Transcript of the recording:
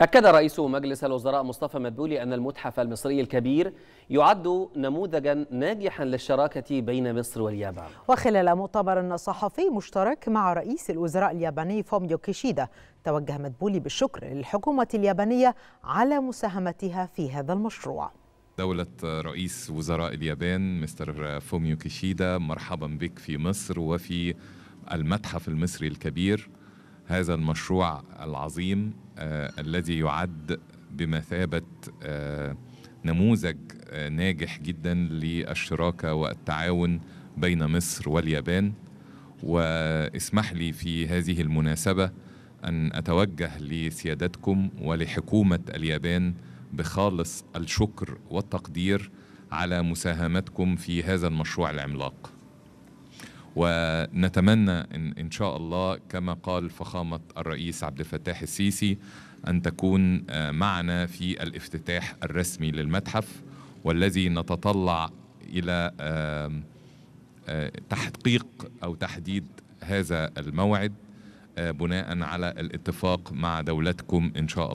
أكد رئيس مجلس الوزراء مصطفى مدبولي أن المتحف المصري الكبير يعد نموذجا ناجحا للشراكة بين مصر واليابان وخلال مؤتمر صحفي مشترك مع رئيس الوزراء الياباني فوميو كيشيدا توجه مدبولي بالشكر للحكومة اليابانية على مساهمتها في هذا المشروع دولة رئيس وزراء اليابان مستر فوميو كيشيدا مرحبا بك في مصر وفي المتحف المصري الكبير هذا المشروع العظيم آه، الذي يعد بمثابة آه، نموذج آه، ناجح جدا للشراكة والتعاون بين مصر واليابان واسمح لي في هذه المناسبة أن أتوجه لسيادتكم ولحكومة اليابان بخالص الشكر والتقدير على مساهمتكم في هذا المشروع العملاق ونتمنى إن, إن شاء الله كما قال فخامة الرئيس عبد الفتاح السيسي أن تكون آه، معنا في الافتتاح الرسمي للمتحف والذي نتطلع إلى آه، تحقيق أو تحديد هذا الموعد آه، بناء على الاتفاق مع دولتكم إن شاء الله